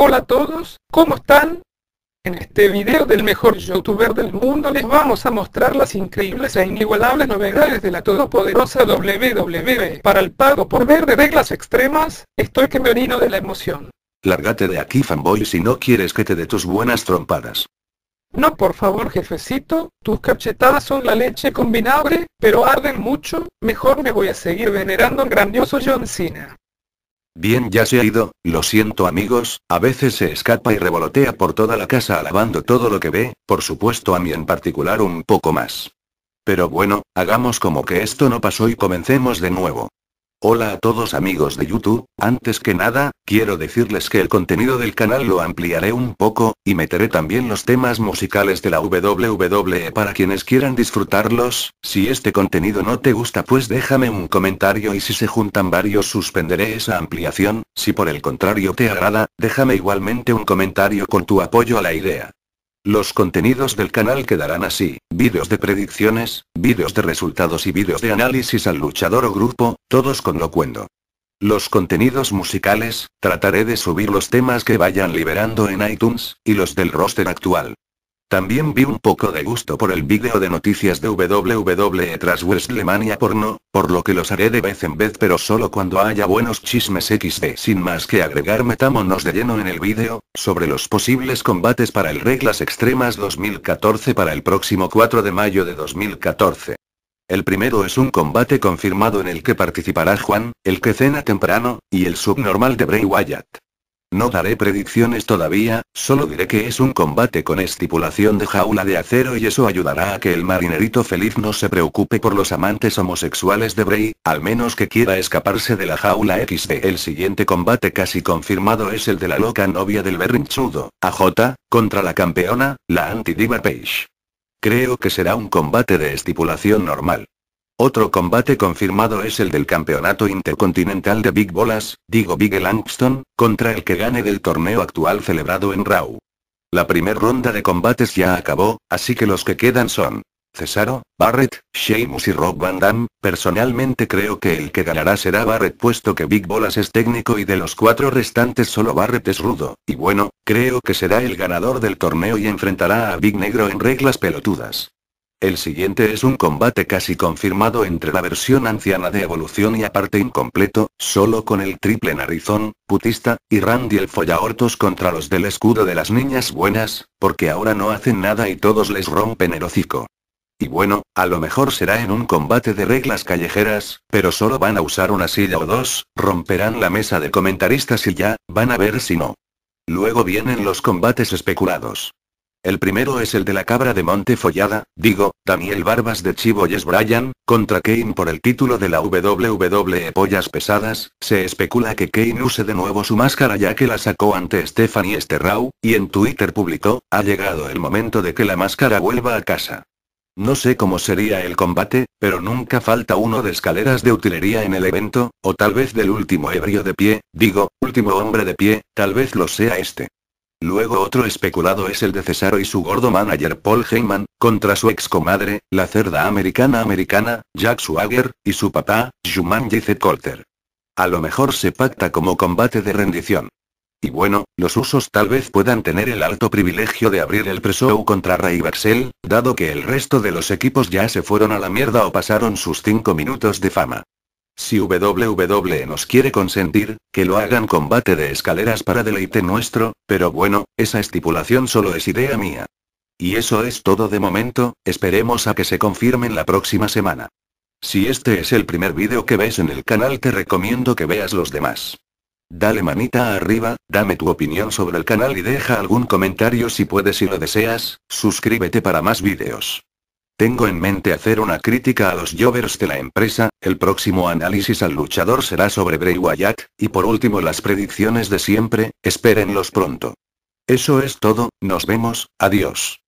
Hola a todos, ¿cómo están? En este video del mejor youtuber del mundo les vamos a mostrar las increíbles e inigualables novedades de la todopoderosa WWE. Para el pago por ver de reglas extremas, estoy que me orino de la emoción. Lárgate de aquí fanboy si no quieres que te dé tus buenas trompadas. No por favor jefecito, tus cachetadas son la leche con vinagre, pero arden mucho, mejor me voy a seguir venerando al grandioso John Cena. Bien, ya se ha ido, lo siento amigos, a veces se escapa y revolotea por toda la casa alabando todo lo que ve, por supuesto a mí en particular un poco más. Pero bueno, hagamos como que esto no pasó y comencemos de nuevo. Hola a todos amigos de YouTube, antes que nada, quiero decirles que el contenido del canal lo ampliaré un poco, y meteré también los temas musicales de la WWE para quienes quieran disfrutarlos, si este contenido no te gusta pues déjame un comentario y si se juntan varios suspenderé esa ampliación, si por el contrario te agrada, déjame igualmente un comentario con tu apoyo a la idea. Los contenidos del canal quedarán así, vídeos de predicciones, vídeos de resultados y vídeos de análisis al luchador o grupo, todos con locuendo. Los contenidos musicales, trataré de subir los temas que vayan liberando en iTunes, y los del roster actual. También vi un poco de gusto por el vídeo de noticias de WWE tras WrestleMania porno, por lo que los haré de vez en vez pero solo cuando haya buenos chismes XD. Sin más que agregar metámonos de lleno en el vídeo, sobre los posibles combates para el Reglas Extremas 2014 para el próximo 4 de mayo de 2014. El primero es un combate confirmado en el que participará Juan, el que cena temprano, y el subnormal de Bray Wyatt. No daré predicciones todavía, solo diré que es un combate con estipulación de jaula de acero y eso ayudará a que el marinerito feliz no se preocupe por los amantes homosexuales de Bray, al menos que quiera escaparse de la jaula XD. El siguiente combate casi confirmado es el de la loca novia del berrinchudo, AJ, contra la campeona, la Anti-Diver Page. Creo que será un combate de estipulación normal. Otro combate confirmado es el del Campeonato Intercontinental de Big Bolas, digo Big Langston, contra el que gane del torneo actual celebrado en Raw. La primera ronda de combates ya acabó, así que los que quedan son Cesaro, Barrett, Sheamus y Rob Van Damme, Personalmente creo que el que ganará será Barrett puesto que Big Bolas es técnico y de los cuatro restantes solo Barrett es rudo, y bueno, creo que será el ganador del torneo y enfrentará a Big Negro en reglas pelotudas. El siguiente es un combate casi confirmado entre la versión anciana de Evolución y aparte incompleto, solo con el triple narizón, putista, y Randy el follahortos contra los del escudo de las niñas buenas, porque ahora no hacen nada y todos les rompen el hocico. Y bueno, a lo mejor será en un combate de reglas callejeras, pero solo van a usar una silla o dos, romperán la mesa de comentaristas y ya, van a ver si no. Luego vienen los combates especulados. El primero es el de la cabra de Monte Follada, digo, Daniel Barbas de Chivo Brian, contra Kane por el título de la WWE Pollas Pesadas, se especula que Kane use de nuevo su máscara ya que la sacó ante Stephanie Sterrau, y en Twitter publicó, ha llegado el momento de que la máscara vuelva a casa. No sé cómo sería el combate, pero nunca falta uno de escaleras de utilería en el evento, o tal vez del último ebrio de pie, digo, último hombre de pie, tal vez lo sea este. Luego otro especulado es el de Cesaro y su gordo manager Paul Heyman, contra su ex comadre, la cerda americana-americana, Jack Swagger, y su papá, Juman Z Colter. A lo mejor se pacta como combate de rendición. Y bueno, los usos tal vez puedan tener el alto privilegio de abrir el pre-show contra Ray Baxel, dado que el resto de los equipos ya se fueron a la mierda o pasaron sus 5 minutos de fama. Si WW e nos quiere consentir, que lo hagan combate de escaleras para deleite nuestro, pero bueno, esa estipulación solo es idea mía. Y eso es todo de momento, esperemos a que se confirmen la próxima semana. Si este es el primer vídeo que ves en el canal te recomiendo que veas los demás. Dale manita arriba, dame tu opinión sobre el canal y deja algún comentario si puedes y lo deseas, suscríbete para más vídeos. Tengo en mente hacer una crítica a los Jovers de la empresa, el próximo análisis al luchador será sobre Bray Wyatt, y por último las predicciones de siempre, espérenlos pronto. Eso es todo, nos vemos, adiós.